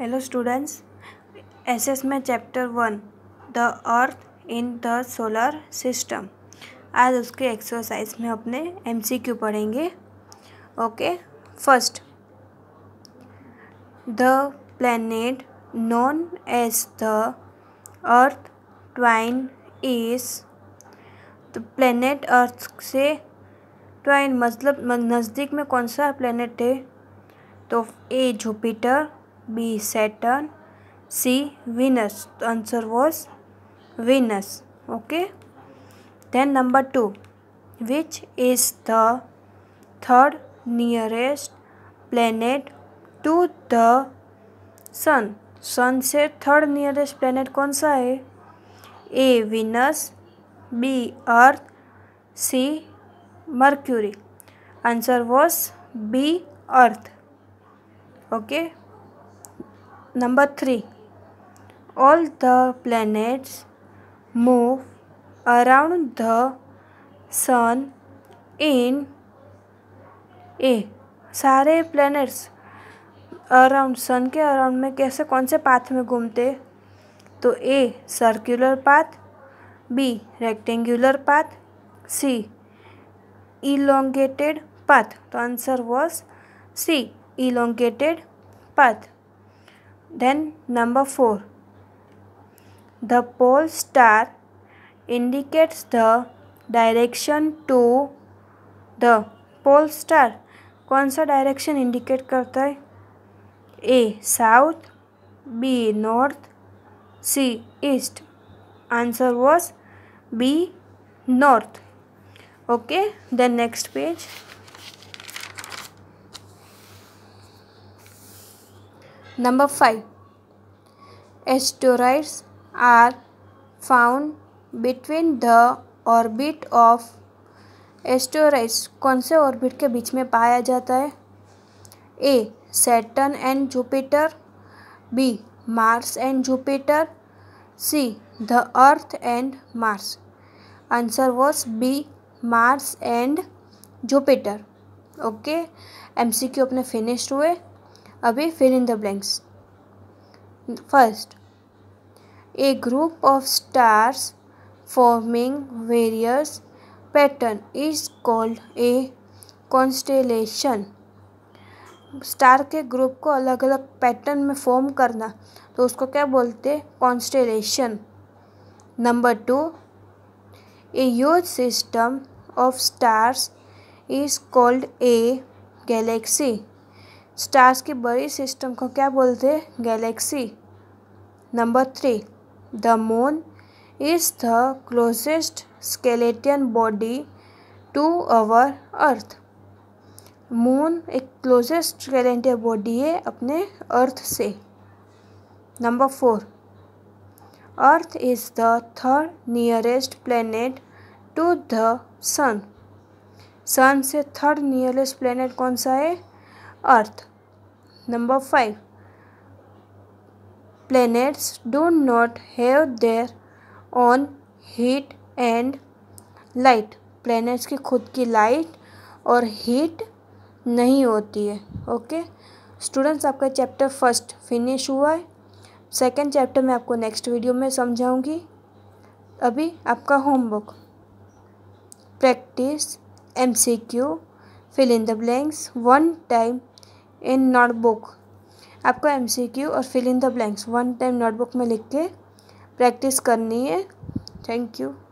Hello students एस में chapter one the earth in the solar system आज उसके एक्सरसाइज में अपने एमसीक्यू पढ़ेंगे okay first the planet known as the earth twin is तो प्लेनेट अर्थ से ट्वाइन मतलब नज़दीक में कौन सा प्लेनेट है तो A Jupiter B Saturn C Venus तो answer was Venus okay then number two which is the third nearest planet to the sun sun से थर्ड नियरेस्ट प्लेनेट कौन सा है A Venus B earth C Mercury answer was B earth okay number three all the planets move around the sun in a सारे planets around sun के around में कैसे कौन से पाथ में घूमते तो A circular path B rectangular path C elongated path तो answer was C elongated path Then number 4. The pole star indicates the direction to the pole star. कौन सा डायरेक्शन इंडिकेट करता है A south B north C east answer was B north okay then next page number five Asteroids are found between the orbit of asteroids कौन से orbit के बीच में पाया जाता है A Saturn and Jupiter B Mars and Jupiter C the earth and Mars answer was B Mars and Jupiter okay M C Q अपने finished हुए अभी fill in the blanks first A group of stars forming various pattern is called a constellation star के group को अलग अलग pattern में form करना तो उसको क्या बोलते constellation number two a huge system of stars is called a galaxy stars की बड़ी सिस्टम को क्या बोलते हैं galaxy number three the moon is the closest स्केलेटियन body to our earth moon एक क्लोजेस्ट स्केलेटियन बॉडी है अपने अर्थ से number four earth is the third nearest planet to the sun sun से थर्ड नियरेस्ट प्लेनेट कौन सा है earth number five Planets dough not have their own heat and light Planets की खुद की लाइट और हीट नहीं होती है ओके स्टूडेंट्स आपका चैप्टर फर्स्ट फिनिश हुआ है सेकेंड चैप्टर मैं आपको नेक्स्ट वीडियो में समझाऊंगी अभी आपका homework practice M MCQ fill in the blanks one time in notebook आपको एम सी क्यू और fill in the blanks one time notebook में लिख के प्रैक्टिस करनी है थैंक यू